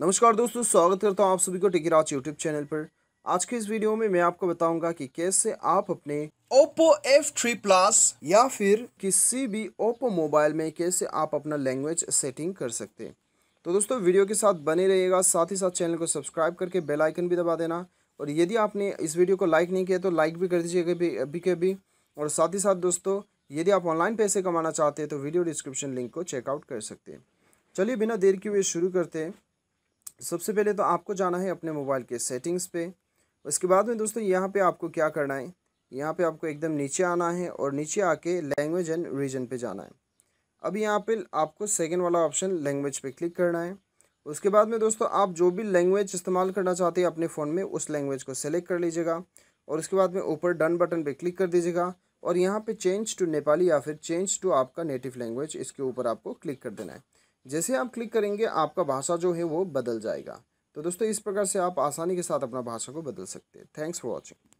नमस्कार दोस्तों स्वागत करता हूँ आप सभी को राज यूट्यूब चैनल पर आज के इस वीडियो में मैं आपको बताऊंगा कि कैसे आप अपने ओप्पो एफ थ्री प्लस या फिर किसी भी ओप्पो मोबाइल में कैसे आप अपना लैंग्वेज सेटिंग कर सकते हैं तो दोस्तों वीडियो के साथ बने रहिएगा साथ ही साथ चैनल को सब्सक्राइब करके बेल आइकन भी दबा देना और यदि आपने इस वीडियो को लाइक नहीं किया तो लाइक भी कर दीजिएगा अभी अभी के अभी और साथ ही साथ दोस्तों यदि आप ऑनलाइन पैसे कमाना चाहते हैं तो वीडियो डिस्क्रिप्शन लिंक को चेकआउट कर सकते हैं चलिए बिना देर के हुए शुरू करते हैं तो सबसे पहले तो आपको जाना है अपने मोबाइल के सेटिंग्स पे उसके बाद में दोस्तों यहाँ पे आपको क्या करना है यहाँ पे आपको एकदम नीचे आना है और नीचे आके लैंग्वेज एंड रीजन पे जाना है अब यहाँ पे आपको सेकेंड वाला ऑप्शन लैंग्वेज पे क्लिक करना है उसके बाद में दोस्तों आप जो भी लैंग्वेज इस्तेमाल करना चाहते हैं अपने फ़ोन में उस लैंग्वेज को सेलेक्ट कर लीजिएगा और उसके बाद में ऊपर डन बटन पर क्लिक कर दीजिएगा और यहाँ पर चेंज टू नेपाली या फिर चेंज टू आपका नेटिव लैंग्वेज इसके ऊपर आपको क्लिक कर देना है जैसे आप क्लिक करेंगे आपका भाषा जो है वो बदल जाएगा तो दोस्तों इस प्रकार से आप आसानी के साथ अपना भाषा को बदल सकते हैं थैंक्स फॉर वॉचिंग